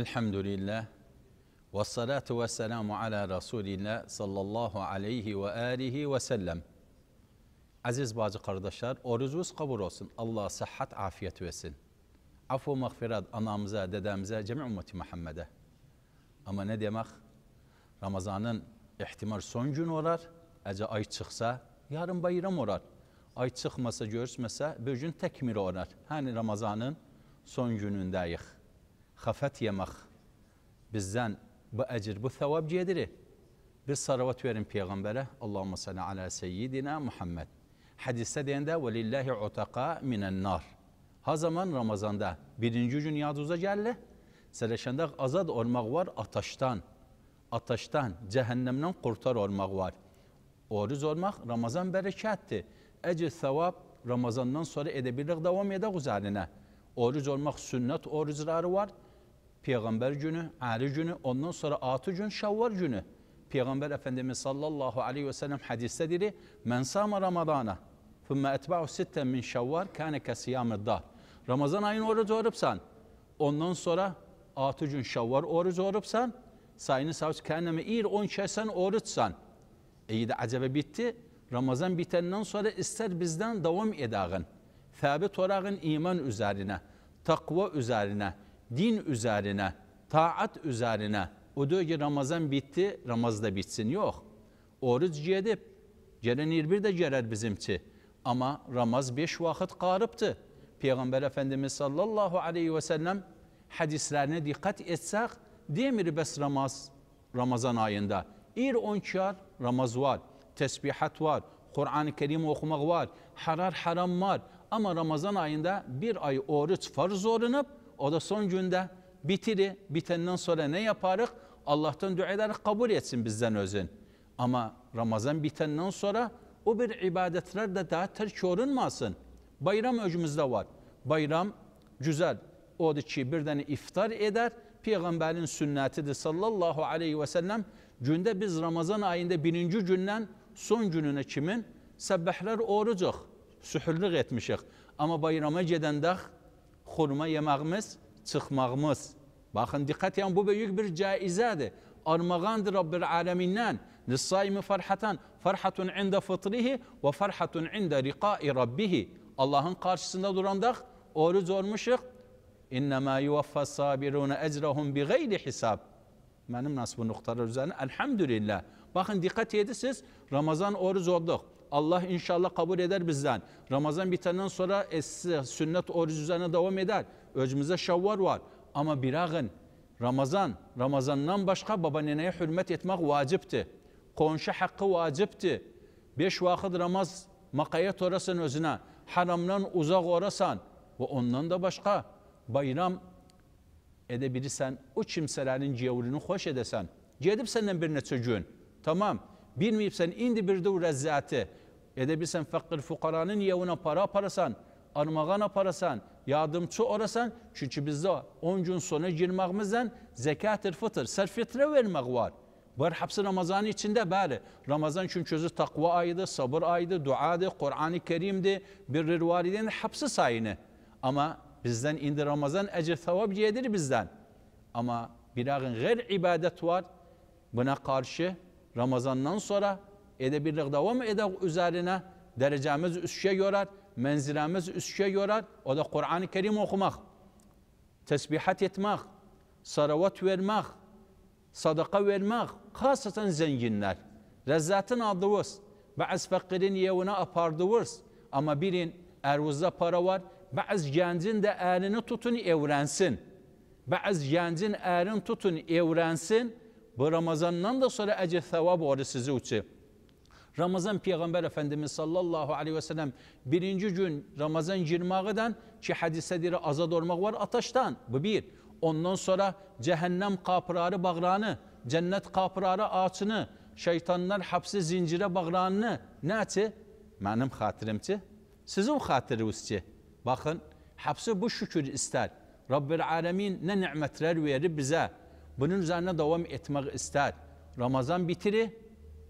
Elhamdülillah. Ve salatu ve selamu ala Resulillah sallallahu aleyhi ve alihi ve sellem. Aziz bazı kardeşler, orucumuz kabul olsun. Allah sıhhat, afiyet versin. Afu mağfirat anamıza, dedemize, cemi ümmeti Muhammed'e. Ama ne demek? Ramazanın ihtimal son gün olar. Ece ay çıksa, yarın bayram olar. Ay çıkmasa, görüşmese, bir gün tekmir olar. Hani Ramazanın son günündeyiz. Xafet yemek bizden bu ecir, bu sevap cedirir. Bir salavat verin peygambere. Allahumme salli ala seyyidina Muhammed. Hadiste deyəndə velillahi utaqa minen nar. Ha zaman Ramazanda birinci gün yaduza gəldi. Sələşəndə azad olmaq var ataşdan. Ataşdan, cehennemden kurtar olmaq var. Oruz olmaq Ramazan bərəkətdir. Əcr, savab Ramazandan sonra edə devam edecek edək üzərinə. Oruz olmaq sünnət oruzları var. Peyğəmbər günü, Əli günü, ondan sonra 6 gün Şəvval günü. Peyğəmbər Əfəndimiz sallallahu aleyhi və sələm hədisdə deyir, Mən sama Ramadana, Fümmə ətbəu sittən min Şəvval kənə kəsiyamiddar. Ramazan ayını oruc orubsan, ondan sonra 6 gün Şəvval oruc orubsan, sayını savcı kənəmi ir 10 kəsən orucsan. İyi e də acəbə bitdi. Ramazan bitəndən sonra istər bizdən davam edəğin. Təbit orağın iman üzərinə, taqva üzərinə, din üzerine, taat üzerine o diyor ki Ramazan bitti, Ramazda bitsin. Yok. Oruç yedip, gelen bir de gelir bizimçi. Ama Ramaz beş vakit qarıbdı. Peygamber Efendimiz sallallahu aleyhi ve sellem hadislerine dikkat etsek, demir bes Ramaz, Ramazan ayında. İr çar Ramaz var, tesbihat var, Kur'an-ı Kerim okumak var, harar haram var. Ama Ramazan ayında bir ay oruç farz olunup, O da son gündə bitiri. Bitəndən sonra nə yaparıq? Allahdan dua edərik, qəbul etsin bizdən özün. Amma Ramazan bitəndən sonra o bir ibadətlər də daha tərk olunmasın. Bayram özümüzdə var. Bayram güzəl odur ki, bir dənə iftar edər. Peyğəmbərin sünnətidir sallallahu aleyhi və səlləm. Gündə biz Ramazan ayında birinci gündən son gününə kimin səbbəhlər orucuq, sühürlüq etmişik. Amma bayrama gedəndə hurma yememiz, çıkmamız. Bakın dikkat yani bu büyük bir caizadır. Armağandır Rabbil Aleminden. Lissaimi farhatan, farhatun inde fıtrihi ve farhatun inde rikai rabbihi. Allah'ın karşısında durandak, oruç olmuşuk. İnnemâ yuvaffas sabirûne ecrahum bi gayri hisab. Benim nasıl bu noktalar üzerine? Elhamdülillah. Bakın dikkat edin siz, Ramazan oruç olduk. Allah inşallah kabul eder bizden. Ramazan bitenden sonra es, sünnet oruç üzerine devam eder. Öcümüzde şavvar var. Ama birağın Ramazan, Ramazan'dan başka babaneneye hürmet etmek vacipti. Konşu hakkı vacipti. Beş vakit Ramaz makayet orasan özüne. Haramdan uzak orasan. Ve ondan da başka bayram edebilirsen, o kimselerin ciğerini hoş edesen. Gedib senden birine çocuğun. Tamam. Bilmeyip sen indi bir de o rezzati. Edebilsen fakir fukaranın yevuna para parasan, armağana parasan, yardımcı orasan. Çünkü bizde 10 gün sonra girmemizden zekatır fıtır, serfitre vermek var. var hapsi Ramazan içinde böyle. Ramazan çünkü çözü takva ayıdı sabır ayıdır, duadır, Kur'an-ı Kerim'di, bir validen hapsi sayını. Ama bizden indi Ramazan ecir tavab yedir bizden. Ama birağın gır ibadet var. Buna karşı Ramazan'dan sonra edebilirdik devam eder üzerine derecemiz üstə yorar, mənzirəmiz üstə yorar. O da Kur'an-ı Kerim okumak, tesbihat etmek, saravat vermek, sadaka vermek, xasatan zenginler. Rəzzətin aldığınız, bəzi fəqirin yevinə apardığınız, ama bilin ervuzda para var, bəzi gencin de ərini tutun, evrensin. Bəzi gencin ərini tutun, evrensin. Bu Ramazandan da sonra əcr-thəvab var sizi üçün. Ramazan Peygamber Efendimiz sallallahu aleyhi ve sellem birinci gün Ramazan 20'den ki hadisedir azad olmak var ataştan. Bu bir. Ondan sonra cehennem kapırarı bağranı, cennet kapırarı ağaçını, şeytanlar hapsi zincire bağranını. Neci? Benim hatirimci. Sizin hatirinizci. Bakın hapsi bu şükür ister. Rabbil alemin ne nimetler verir bize. Bunun üzerine devam etmek ister. Ramazan bitiri,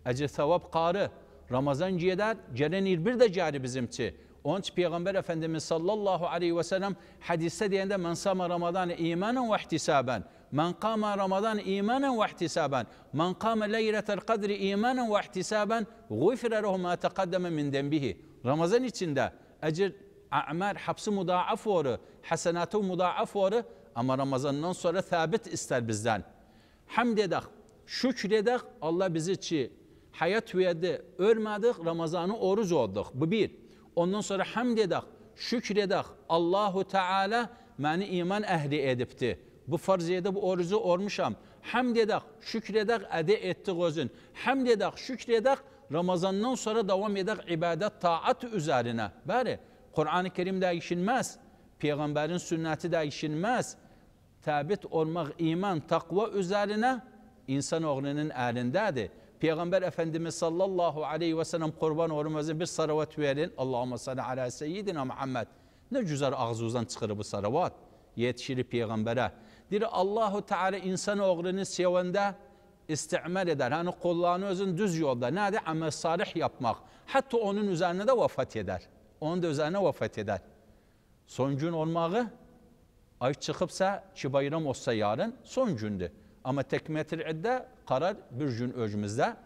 əcr savab qarı. Ramazan giyədə gələn 21 de cari bizimçi. Onun için Peygamber Efendimiz sallallahu aleyhi ve sellem hadiste diyende men sama Ramazan imanen ve ihtisaben men kama Ramazan imanen ve ihtisaben men kama leyletel kadri imanen ve ihtisaben gufre lehu ma tekaddeme min denbihi Ramazan içinde ecir a'mal hapsi mudaaf olur hasenatı mudaaf olur ama Ramazan'dan sonra sabit ister bizden hamd edek şükredek Allah bizi çi hayat verdi. Ölmedik, Ramazan'ı oruz olduk. Bu bir. Ondan sonra hamd edik, şükredik. Allahu Teala beni iman ehli edipti. Bu farziyede bu oruzu ormuşam. Hamd edik, şükredik, ede ettik özün. Hamd edik, şükredik, Ramazandan sonra devam edik ibadet, taat üzerine. Bari, Kur'an-ı Kerim değişilmez. Peygamberin sünneti değişilmez. Tabit olmak iman, takva üzerine insan oğlunun elindedir. Peygamber Efendimiz sallallahu aleyhi ve sellem kurban olmamızı bir salavat verin. Allahümme salli ala seyyidina Muhammed. Ne güzel ağzınızdan çıkır bu salavat. Yetişir Peygamber'e. Diri Allahu Teala insan oğlunu sevende istimal eder. Hani kullarını özün düz yolda. Ne de amel salih yapmak. Hatta onun üzerine de vefat eder. Onun da üzerine vefat eder. Son gün olmağı ay çıkıpsa ki bayram olsa yarın son gündü. Ama tekmetil-idde karar bir gün özümüzde.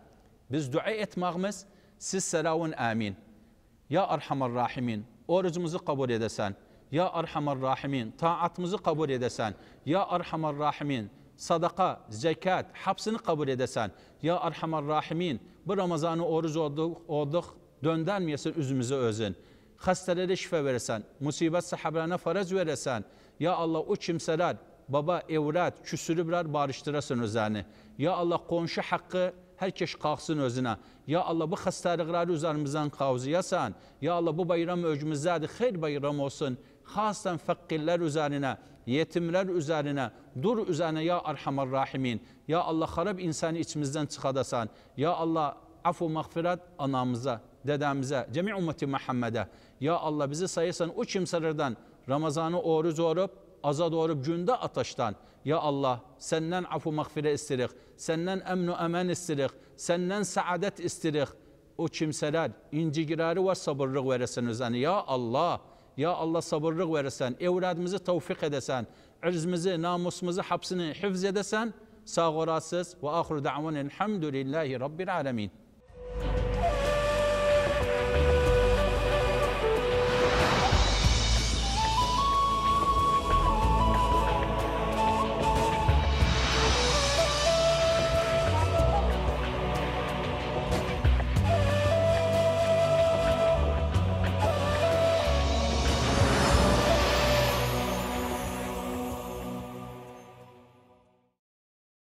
Biz dua etmağımız siz selavun amin. Ya Arhamar Rahimin orucumuzu kabul edesen. Ya Arhamar Rahimin taatımızı kabul edesen. Ya Arhamar Rahimin sadaka, zekat, hapsini kabul edesen. Ya Arhamar Rahimin bu Ramazan'ı oruç olduk, olduk döndenmeyesin üzümüze özün. Hastelere şifa veresen, musibet sahabelerine farz veresen. Ya Allah o kimseler baba, evlat, birer barıştırasın özlərini. Ya Allah, konşu hakkı herkes kəs qalxsın Ya Allah, bu xəstəlikləri üzərimizdən qavziyasan. Ya Allah, bu bayram özümüzdədir, xeyr bayram olsun. Xasən fakirler üzerine, yetimler üzerine, dur üzerine ya Arhamar Rahimin. Ya Allah, xarab insanı içimizden çıxadasan. Ya Allah, afu mağfirat anamıza, dedemize, cemi ümmeti Muhammed'e. Ya Allah bizi sayırsan o kimselerden Ramazan'ı oruç orup, aza doğru cündə ataşdan. Ya Allah, səndən afu məğfirə istəyirik, səndən əmnu əmən istəyirik, səndən səadət istəyirik. O kimsələr incigirəri və sabırlıq verəsən özəni. Ya Allah, ya Allah sabırlıq verəsən, evladımızı tevfik edəsən, irzimizi, namusumuzu, hapsını hifz edəsən, sağ olasız və axır da'vanin elhamdülillahi rabbil alemin.